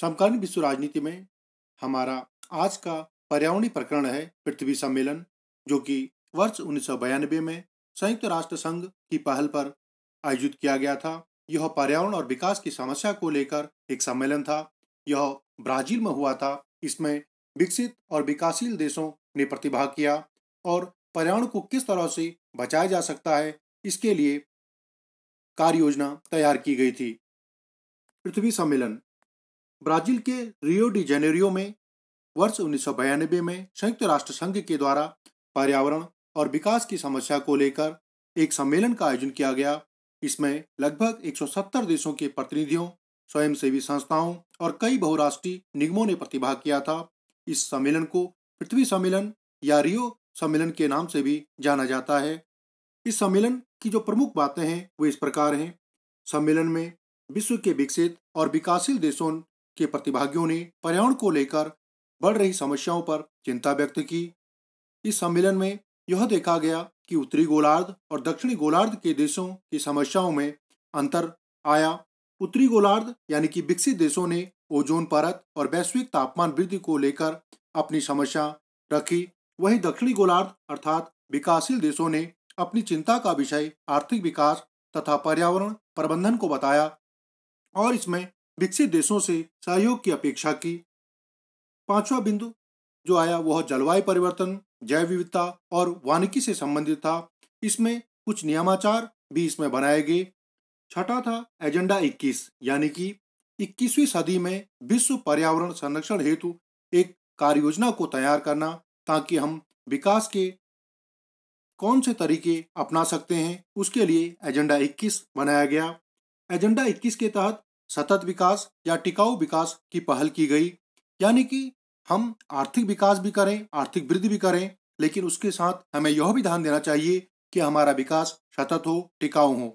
समकालीन विश्व राजनीति में हमारा आज का पर्यावरणीय प्रकरण है पृथ्वी सम्मेलन जो कि वर्ष उन्नीस में संयुक्त राष्ट्र संघ की पहल पर आयोजित किया गया था यह पर्यावरण और विकास की समस्या को लेकर एक सम्मेलन था यह ब्राजील में हुआ था इसमें विकसित और विकासशील देशों ने प्रतिभाग किया और पर्यावरण को किस तरह से बचाया जा सकता है इसके लिए कार्य योजना तैयार की गई थी पृथ्वी सम्मेलन ब्राजील के रियो डी जेनेरियो में वर्ष उन्नीस में संयुक्त राष्ट्र संघ के द्वारा पर्यावरण और विकास की समस्या को लेकर एक सम्मेलन का आयोजन किया गया इसमें लगभग 170 देशों के प्रतिनिधियों स्वयंसेवी संस्थाओं और कई बहुराष्ट्रीय निगमों ने प्रतिभाग किया था इस सम्मेलन को पृथ्वी सम्मेलन या रियो सम्मेलन के नाम से भी जाना जाता है इस सम्मेलन की जो प्रमुख बातें हैं वो इस प्रकार हैं सम्मेलन में विश्व के विकसित और विकासशील देशों के प्रतिभागियों ने पर्यावरण को लेकर बढ़ रही समस्याओं पर चिंता व्यक्त की इस सम्मेलन में यह देखा गया कि उत्तरी गोलार्ध और दक्षिणी गोलार्ध के देशों की समस्याओं में अंतर आया उत्तरी गोलार्ध यानी कि विकसित देशों ने ओजोन परत और वैश्विक तापमान वृद्धि को लेकर अपनी समस्या रखी वहीं दक्षिणी गोलार्ध अर्थात विकासशील देशों ने अपनी चिंता का विषय आर्थिक विकास तथा पर्यावरण प्रबंधन को बताया और इसमें विकसित देशों से सहयोग की अपेक्षा की पांचवा बिंदु जो आया वह जलवायु परिवर्तन जैव विविधता और वानिकी से संबंधित था इसमें कुछ नियमाचार भी इसमें बनाए गए छठा था एजेंडा 21 यानी कि 21वीं सदी में विश्व पर्यावरण संरक्षण हेतु एक कार्य योजना को तैयार करना ताकि हम विकास के कौन से तरीके अपना सकते हैं उसके लिए एजेंडा 21 बनाया गया एजेंडा 21 के तहत सतत विकास या टिकाऊ विकास की पहल की गई यानी कि हम आर्थिक विकास भी करें आर्थिक वृद्धि भी करें लेकिन उसके साथ हमें यह भी ध्यान देना चाहिए कि हमारा विकास सतत हो टिकाऊ हो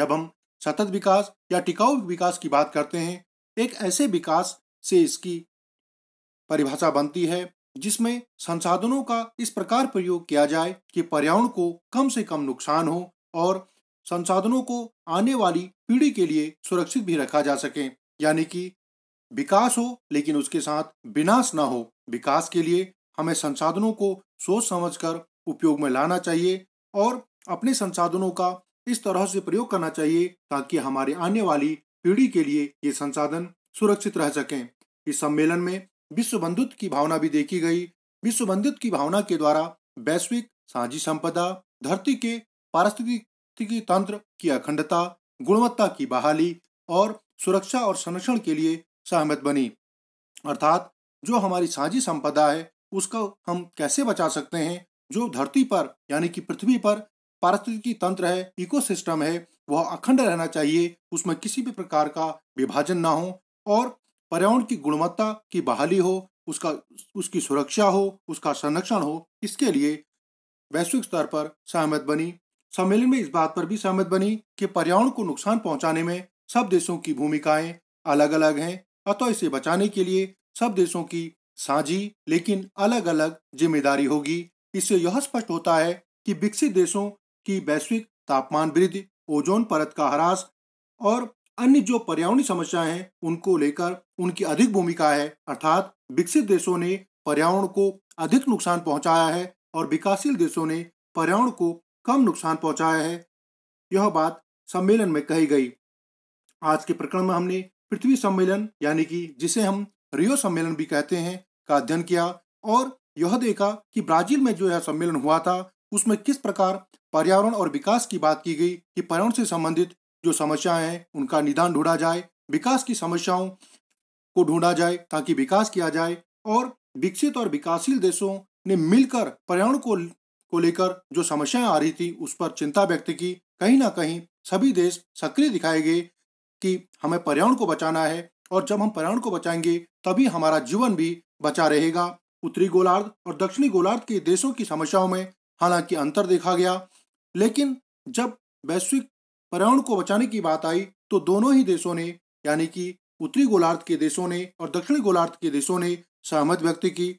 जब हम सतत विकास या टिकाऊ विकास की बात करते हैं एक ऐसे विकास से इसकी परिभाषा बनती है जिसमें संसाधनों का इस प्रकार प्रयोग किया जाए कि पर्यावरण को कम से कम नुकसान हो और संसाधनों को आने वाली पीढ़ी के लिए सुरक्षित भी रखा जा सके यानी कि विकास हो लेकिन उसके साथ विनाश ना हो विकास के लिए हमें संसाधनों को सोच समझकर उपयोग में लाना चाहिए और अपने संसाधनों का इस तरह से प्रयोग करना चाहिए ताकि हमारे आने वाली पीढ़ी के लिए ये संसाधन सुरक्षित रह सकें इस सम्मेलन में विश्व बंधुत्व की भावना भी देखी गई विश्व बंधुत्व की भावना के द्वारा वैश्विक साझी संपदा धरती के पारिस्थितिकी तंत्र की अखंडता गुणवत्ता की बहाली और सुरक्षा और संरक्षण के लिए सहमत बनी अर्थात जो हमारी साझी संपदा है उसको हम कैसे बचा सकते हैं जो धरती पर यानी कि पृथ्वी पर पारिस्थितिकी तंत्र है इकोसिस्टम है वह अखंड रहना चाहिए उसमें किसी भी प्रकार का विभाजन ना हो और पर्यावरण की गुणवत्ता की बहाली हो उसका उसकी सुरक्षा हो उसका संरक्षण हो इसके लिए वैश्विक स्तर पर सहमत बनी सम्मेलन में इस बात पर भी सहमत बनी कि पर्यावरण को नुकसान पहुंचाने में सब देशों की भूमिकाएं अलग अलग हैं अतः इसे बचाने के लिए सब देशों की साझी लेकिन अलग अलग जिम्मेदारी होगी इससे यह स्पष्ट होता है कि विकसित देशों की वैश्विक तापमान वृद्धि ओजोन परत का ह्रास और अन्य जो पर्यावरणीय समस्याएं हैं उनको लेकर उनकी अधिक भूमिका है अर्थात विकसित देशों ने पर्यावरण को अधिक नुकसान पहुंचाया है और विकासशील देशों ने पर्यावरण को कम नुकसान पहुंचाया है यह बात सम्मेलन में कही गई आज के प्रकरण में हमने पृथ्वी सम्मेलन यानी कि जिसे हम रियो सम्मेलन भी कहते हैं का अध्ययन किया और यह देखा कि ब्राजील में जो यह सम्मेलन हुआ था उसमें किस प्रकार पर्यावरण और विकास की बात की गई कि पर्यावरण से संबंधित जो समस्याएं हैं उनका निदान ढूंढा जाए विकास की समस्याओं को ढूंढा जाए ताकि विकास किया जाए और विकसित और विकासशील देशों ने मिलकर पर्यावरण को को लेकर जो समस्याएं आ रही थी उस पर चिंता व्यक्त की कहीं ना कहीं सभी देश सक्रिय दिखाए गए कि हमें पर्यावरण को बचाना है और जब हम पर्यावरण को बचाएंगे तभी हमारा जीवन भी बचा रहेगा उत्तरी गोलार्ध और दक्षिणी गोलार्ध के देशों की समस्याओं में हालांकि अंतर देखा गया लेकिन जब वैश्विक पर्यावरण को बचाने की बात आई तो दोनों ही देशों ने यानी कि उत्तरी गोलार्ध के देशों ने और दक्षिणी गोलार्ध के देशों ने सहमत व्यक्त की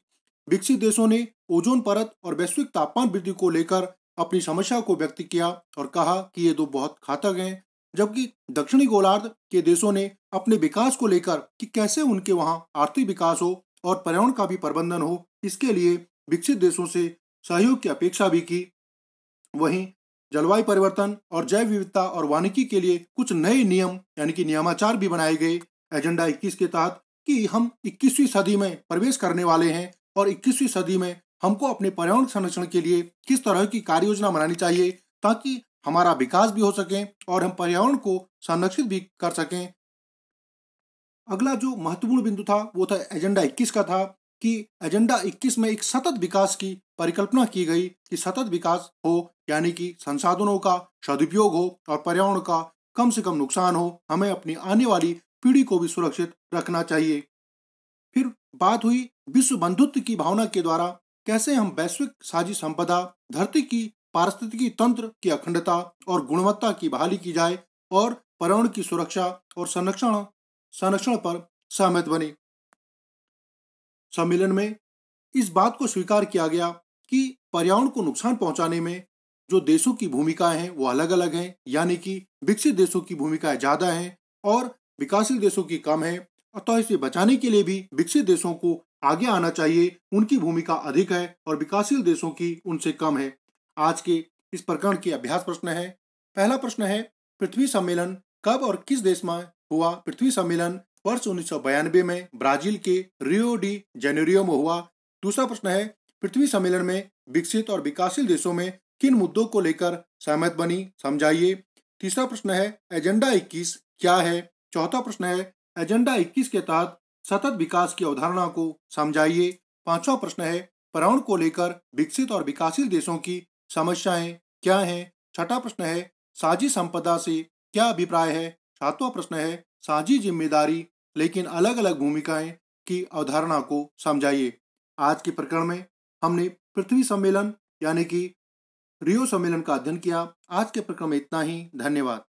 विकसित देशों ने ओजोन परत और वैश्विक तापमान वृद्धि को लेकर अपनी समस्या को व्यक्त किया और कहा कि ये दो बहुत घातक हैं जबकि दक्षिणी गोलार्ध के देशों ने अपने विकास को लेकर कि कैसे उनके वहां आर्थिक विकास हो और पर्यावरण का भी प्रबंधन हो इसके लिए विकसित देशों से सहयोग की अपेक्षा भी की वहीं जलवायु परिवर्तन और जैव विविधता और वानिकी के लिए कुछ नए नियम यानी कि नियमाचार भी बनाए गए एजेंडा 21 के तहत कि हम 21वीं सदी में प्रवेश करने वाले हैं और 21वीं सदी में हमको अपने पर्यावरण संरक्षण के लिए किस तरह की कार्य योजना बनानी चाहिए ताकि हमारा विकास भी हो सके और हम पर्यावरण को संरक्षित भी कर सकें अगला जो महत्वपूर्ण बिंदु था वो था एजेंडा 21 का था कि एजेंडा 21 में एक सतत विकास की परिकल्पना की गई कि सतत विकास हो यानी कि संसाधनों का सदुपयोग हो और पर्यावरण का कम से कम नुकसान हो हमें अपनी आने वाली पीढ़ी को भी सुरक्षित रखना चाहिए फिर बात हुई विश्व बंधुत्व की भावना के द्वारा कैसे हम वैश्विक साझी संपदा धरती की पारिस्थितिकी तंत्र की अखंडता और गुणवत्ता की बहाली की जाए और पर्यावरण की सुरक्षा और संरक्षण संरक्षण पर सहमत बने सम्मेलन में इस बात को स्वीकार किया गया कि पर्यावरण को नुकसान पहुंचाने में जो देशों की भूमिकाएं हैं वो अलग अलग हैं यानी कि विकसित देशों की भूमिकाएं ज्यादा हैं और विकासशील देशों की कम है तो इसे बचाने के लिए भी विकसित देशों को आगे आना चाहिए उनकी भूमिका अधिक है और विकासशील देशों की उनसे कम है आज के इस प्रकरण के अभ्यास प्रश्न है पहला प्रश्न है पृथ्वी सम्मेलन कब और किस देश में हुआ पृथ्वी सम्मेलन वर्ष उन्नीस में ब्राजील के रियो डी जेनेरियो में हुआ दूसरा प्रश्न है पृथ्वी सम्मेलन में विकसित और विकासशील देशों में किन मुद्दों को लेकर सहमत बनी समझाइए तीसरा प्रश्न है एजेंडा 21 क्या है चौथा प्रश्न है एजेंडा 21 के तहत सतत विकास की अवधारणा को समझाइए पांचवा प्रश्न है पर्यावरण को लेकर विकसित और विकासशील देशों की समस्याएं क्या हैं छठा प्रश्न है साझी संपदा से क्या अभिप्राय है सातवां प्रश्न है साझी जिम्मेदारी लेकिन अलग अलग भूमिकाएं की अवधारणा को समझाइए आज के प्रकरण में हमने पृथ्वी सम्मेलन यानी कि रियो सम्मेलन का अध्ययन किया आज के प्रक्रम में इतना ही धन्यवाद